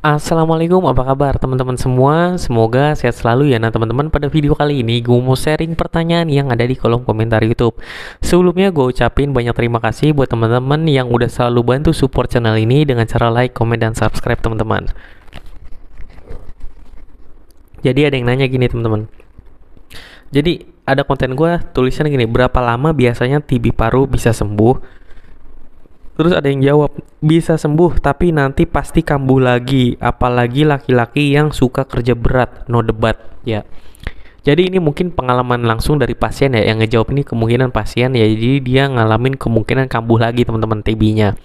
Assalamualaikum, apa kabar teman-teman semua? Semoga sehat selalu ya. Nah, teman-teman, pada video kali ini gue mau sharing pertanyaan yang ada di kolom komentar YouTube. Sebelumnya gue ucapin banyak terima kasih buat teman-teman yang udah selalu bantu support channel ini dengan cara like, komen, dan subscribe, teman-teman. Jadi ada yang nanya gini, teman-teman. Jadi ada konten gue tulisan gini, berapa lama biasanya TB paru bisa sembuh? Terus ada yang jawab, bisa sembuh tapi nanti pasti kambuh lagi, apalagi laki-laki yang suka kerja berat, no debat, ya. Jadi ini mungkin pengalaman langsung dari pasien ya yang ngejawab ini kemungkinan pasien ya jadi dia ngalamin kemungkinan kambuh lagi teman-teman TB-nya.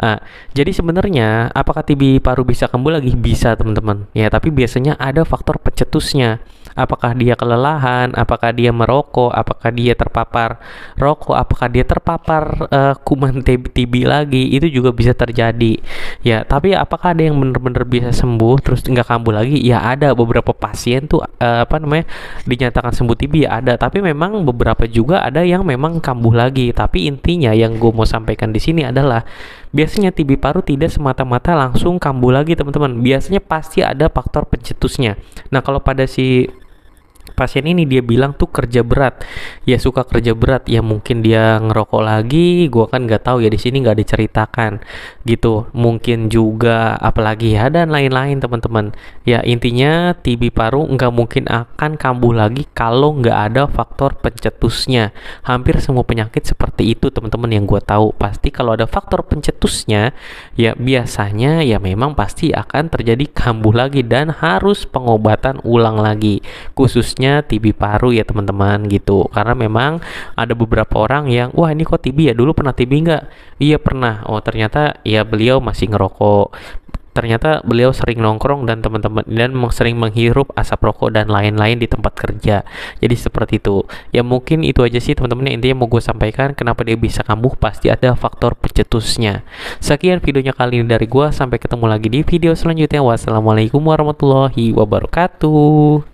Nah, jadi sebenarnya apakah TB paru bisa kambuh lagi bisa teman-teman ya tapi biasanya ada faktor pecetusnya apakah dia kelelahan, apakah dia merokok, apakah dia terpapar rokok, apakah dia terpapar uh, kuman TB lagi, itu juga bisa terjadi. Ya, tapi apakah ada yang benar-benar bisa sembuh terus nggak kambuh lagi? Ya ada beberapa pasien tuh uh, apa namanya dinyatakan sembuh TB ya ada, tapi memang beberapa juga ada yang memang kambuh lagi. Tapi intinya yang gue mau sampaikan di sini adalah biasanya TB paru tidak semata-mata langsung kambuh lagi teman-teman. Biasanya pasti ada faktor pencetusnya. Nah, kalau pada si pasien ini dia bilang tuh kerja berat ya suka kerja berat ya mungkin dia ngerokok lagi gua kan nggak tahu ya di sini nggak diceritakan gitu mungkin juga apalagi ya dan lain-lain teman-teman ya intinya TB paru nggak mungkin akan kambuh lagi kalau nggak ada faktor pencetusnya hampir semua penyakit seperti itu teman-teman yang gua tahu pasti kalau ada faktor pencetusnya ya biasanya ya memang pasti akan terjadi kambuh lagi dan harus pengobatan ulang lagi khususnya penyebabnya TB paru ya teman-teman gitu karena memang ada beberapa orang yang wah ini kok TB ya dulu pernah TB nggak iya pernah oh ternyata ya beliau masih ngerokok ternyata beliau sering nongkrong dan teman-teman dan sering menghirup asap rokok dan lain-lain di tempat kerja. Jadi seperti itu. Ya mungkin itu aja sih teman-teman yang intinya mau gue sampaikan kenapa dia bisa kambuh pasti ada faktor pencetusnya. Sekian videonya kali ini dari gue sampai ketemu lagi di video selanjutnya. Wassalamualaikum warahmatullahi wabarakatuh.